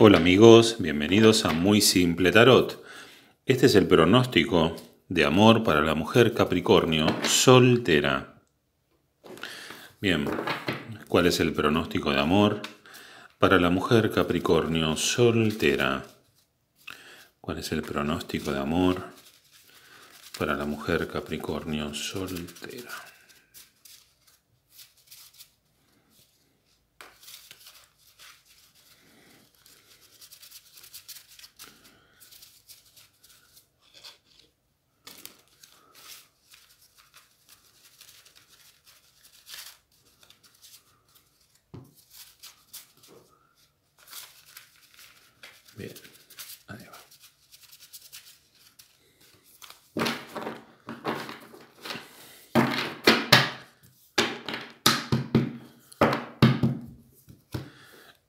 Hola amigos, bienvenidos a Muy Simple Tarot. Este es el pronóstico de amor para la mujer Capricornio soltera. Bien, ¿cuál es el pronóstico de amor para la mujer Capricornio soltera? ¿Cuál es el pronóstico de amor para la mujer Capricornio soltera?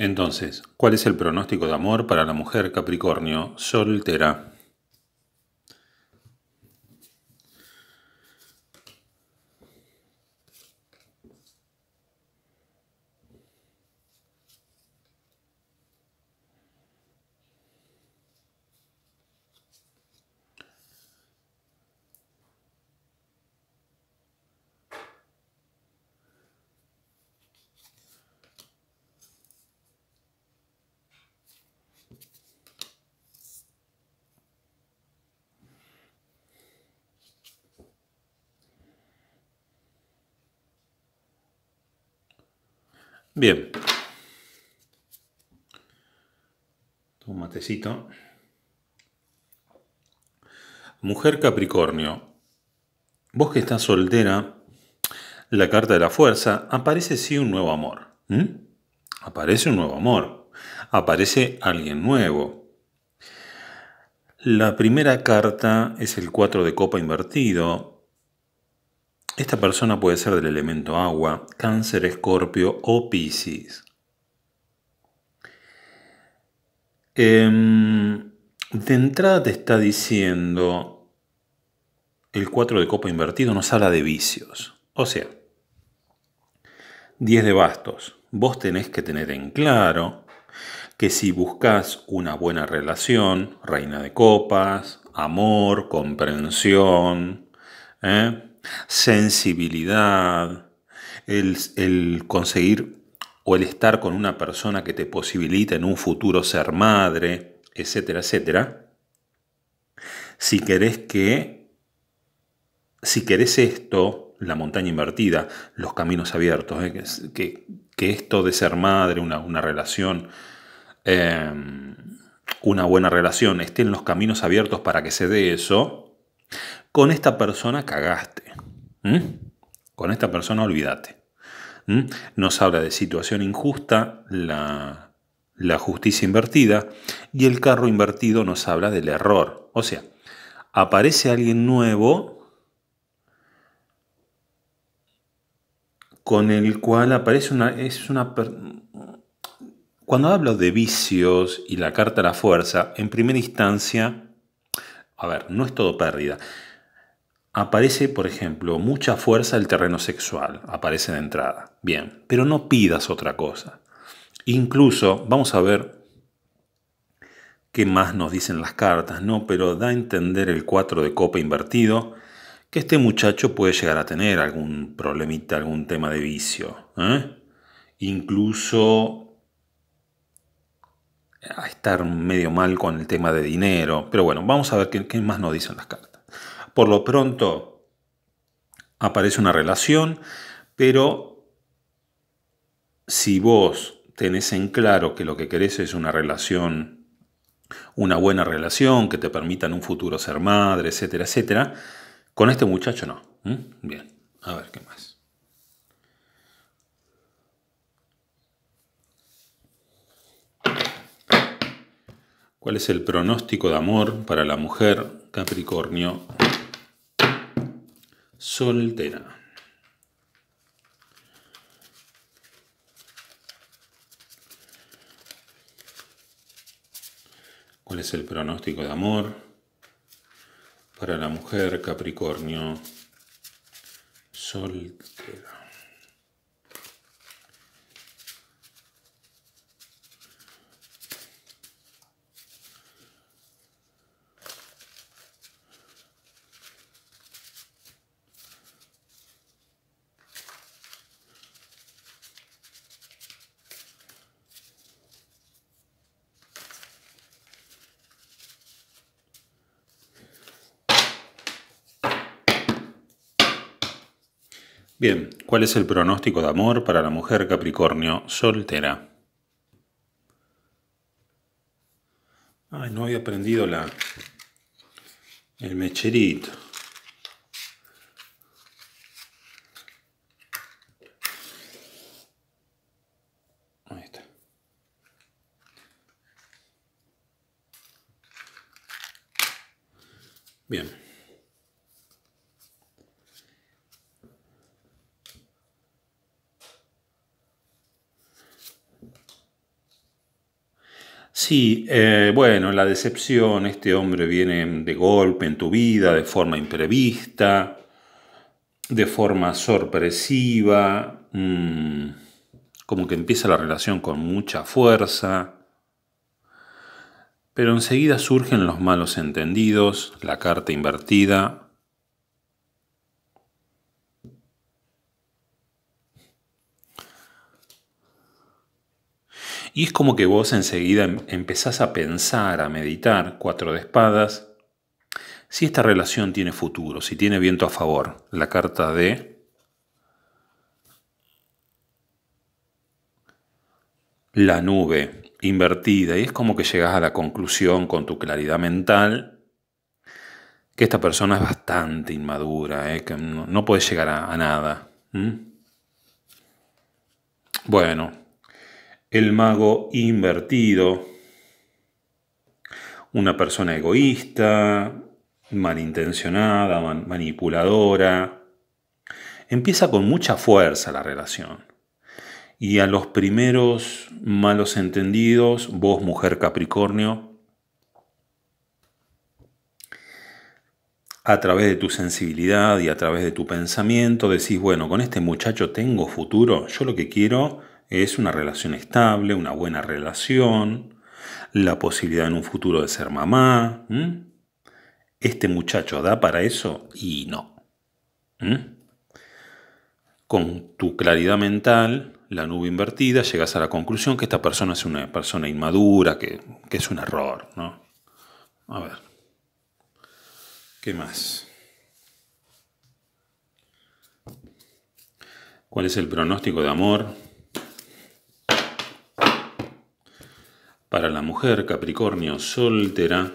Entonces, ¿cuál es el pronóstico de amor para la mujer Capricornio soltera? Bien. Un matecito. Mujer Capricornio. Vos que estás soltera, la carta de la fuerza, aparece sí un nuevo amor. Aparece un nuevo amor. Aparece alguien nuevo. La primera carta es el 4 de copa invertido, esta persona puede ser del elemento agua, cáncer, escorpio o piscis. Em, de entrada te está diciendo el 4 de copa invertido nos habla de vicios. O sea, 10 de bastos. Vos tenés que tener en claro que si buscas una buena relación, reina de copas, amor, comprensión, ¿eh? sensibilidad, el, conseguir o el estar con una persona que te posibilite en un futuro ser madre, etcétera, etcétera. Si querés que, si querés esto, la montaña invertida, los caminos abiertos, eh, que, esto de ser madre, una, relación, em, una buena relación, estén los caminos abiertos para que se dé eso, con esta persona cagaste. Con esta persona olvídate. Nos habla de situación injusta, la, justicia invertida, y el carro invertido nos habla del error. O sea, aparece alguien nuevo con el cual aparece una... Es una Cuando hablo de vicios y la carta a la fuerza, en primera instancia, a ver, no es todo pérdida. Aparece, por ejemplo, mucha fuerza el terreno sexual, aparece de entrada. Bien, pero no pidas otra cosa. Incluso, vamos a ver qué más nos dicen las cartas, ¿no? Pero da a entender el 4 de copa invertido que este muchacho puede llegar a tener algún problemita, algún tema de vicio. ¿eh? Incluso a estar medio mal con el tema de dinero. Pero bueno, vamos a ver qué más nos dicen las cartas. Por lo pronto aparece una relación, pero si vos tenés en claro que lo que querés es una relación, una buena relación, que te permita en un futuro ser madre, etcétera, etcétera, con este muchacho no. Bien, a ver qué más. ¿Cuál es el pronóstico de amor para la mujer Capricornio soltera. ¿Cuál es el pronóstico de amor para la mujer Capricornio soltera? Bien, ¿cuál es el pronóstico de amor para la mujer Capricornio soltera? Ay, no había aprendido la el mecherito. Ahí está. Bien. Sí, eh, bueno, la decepción, este hombre viene de golpe en tu vida, de forma imprevista, de forma sorpresiva, mm, como que empieza la relación con mucha fuerza, pero enseguida surgen los malos entendidos, la carta invertida, Y es como que vos enseguida em-, empezás a pensar, a meditar, cuatro de espadas, si esta relación tiene futuro, si tiene viento a favor. La carta de la nube invertida. Y es como que llegas a la conclusión con tu claridad mental que esta persona es bastante inmadura, eh, que no, puede llegar a, nada. Bueno, el mago invertido, una persona egoísta, malintencionada, manipuladora. Empieza con mucha fuerza la relación. Y a los primeros malos entendidos, vos mujer Capricornio, a través de tu sensibilidad y a través de tu pensamiento, decís, bueno, con este muchacho tengo futuro, yo lo que quiero es una relación estable, una buena relación, la posibilidad en un futuro de ser mamá. ¿Este muchacho da para eso? Y no. Con tu claridad mental, la nube invertida, llegas a la conclusión que esta persona es una persona inmadura, que, que es un error. ¿no? A ver. ¿Qué más? ¿Cuál es el pronóstico de amor? mujer Capricornio soltera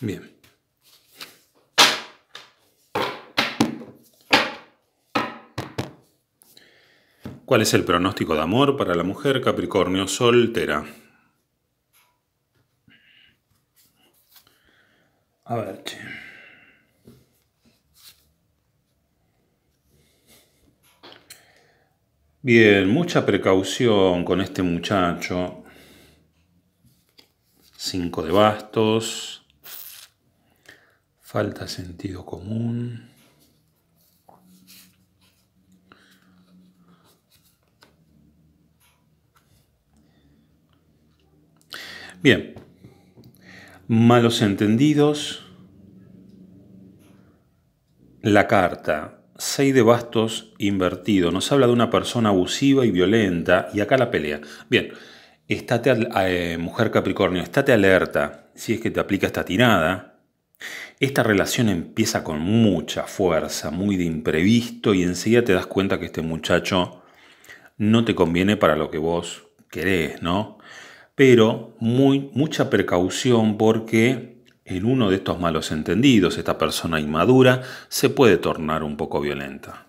Bien. ¿Cuál es el pronóstico de amor para la mujer Capricornio soltera? A ver, Bien, mucha precaución con este muchacho. Cinco de bastos falta sentido común. Bien, malos entendidos. La carta, 6 de bastos invertido, nos habla de una persona abusiva y violenta y acá la pelea. Bien, estate, eh, mujer Capricornio, estate alerta si es que te aplica esta tirada esta relación empieza con mucha fuerza, muy de imprevisto y enseguida te das cuenta que este muchacho no te conviene para lo que vos querés, ¿no? Pero muy, mucha precaución porque en uno de estos malos entendidos, esta persona inmadura se puede tornar un poco violenta.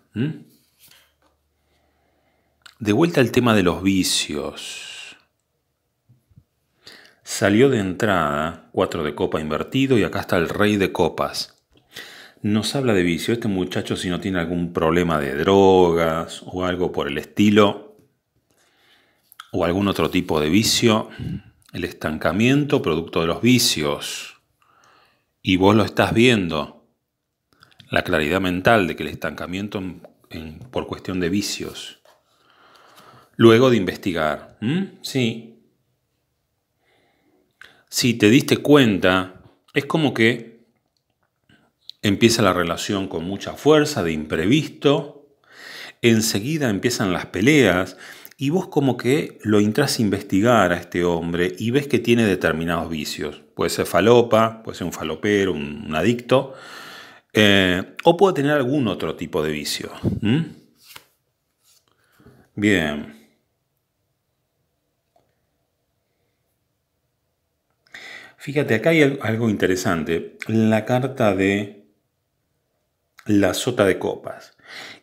De vuelta al tema de los vicios. Salió de entrada, cuatro de copa invertido y acá está el rey de copas. Nos habla de vicio. Este muchacho si no tiene algún problema de drogas o algo por el estilo, o algún otro tipo de vicio, el estancamiento producto de los vicios. Y vos lo estás viendo. La claridad mental de que el estancamiento por cuestión de vicios. Luego de investigar. Sí, si te diste cuenta, es como que empieza la relación con mucha fuerza, de imprevisto, enseguida empiezan las peleas y vos como que lo entras a investigar a este hombre y ves que tiene determinados vicios. Puede ser falopa, puede ser un falopero, un, adicto, eh, o puede tener algún otro tipo de vicio. Bien. Fíjate, acá hay algo interesante. La carta de la sota de copas.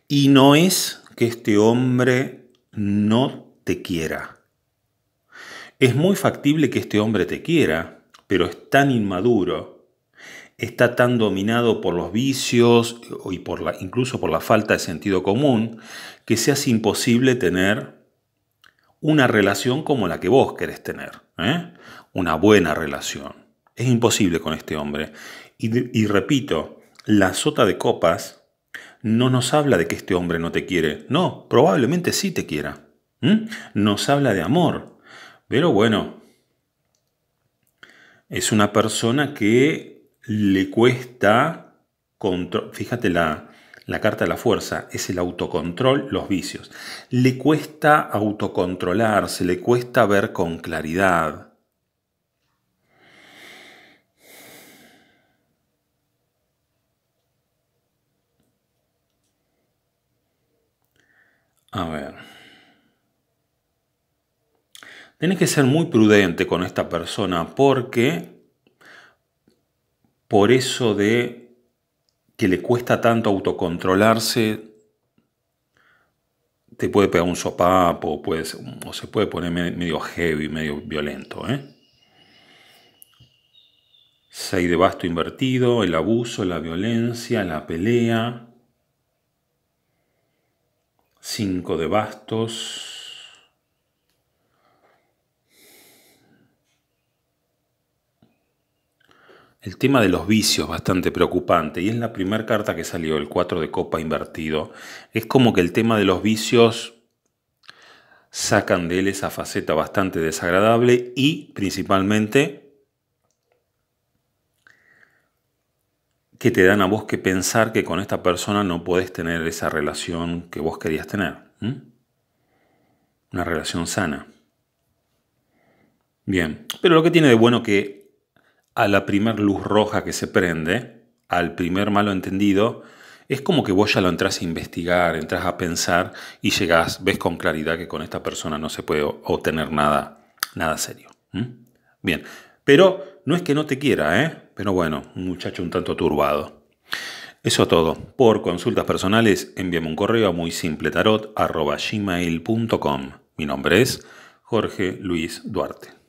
Y no es que este hombre no te quiera. Es muy factible que este hombre te quiera, pero es tan inmaduro, está tan dominado por los vicios y por la, incluso por la falta de sentido común, que se hace imposible tener una relación como la que vos querés tener. ¿eh? una buena relación. Es imposible con este hombre. Y, repito, la sota de copas no nos habla de que este hombre no te quiere. No, probablemente sí te quiera. ¿Mm? Nos habla de amor. Pero bueno, es una persona que le cuesta... Control. Fíjate la, la carta de la fuerza es el autocontrol, los vicios. Le cuesta autocontrolarse, le cuesta ver con claridad. A ver. tienes que ser muy prudente con esta persona porque por eso de que le cuesta tanto autocontrolarse, te puede pegar un sopapo, o se puede poner medio heavy, medio violento. ¿eh? 6 de basto invertido, el abuso, la violencia, la pelea. 5 de bastos. El tema de los vicios bastante preocupante y es la primera carta que salió, el 4 de copa invertido. Es como que el tema de los vicios sacan de él esa faceta bastante desagradable y principalmente que te dan a vos que pensar que con esta persona no podés tener esa relación que vos querías tener. Una relación sana. Bien, pero lo que tiene de bueno que a la primer luz roja que se prende, al primer malo entendido, es como que vos ya lo entras a investigar, entras a pensar y llegás, ves con claridad que con esta persona no se puede obtener nada, nada serio. Bien, pero no es que no te quiera, ¿eh? Pero bueno, muchacho un tanto turbado. Eso todo. Por consultas personales, envíame un correo a muy simple tarot, Mi nombre es Jorge Luis Duarte.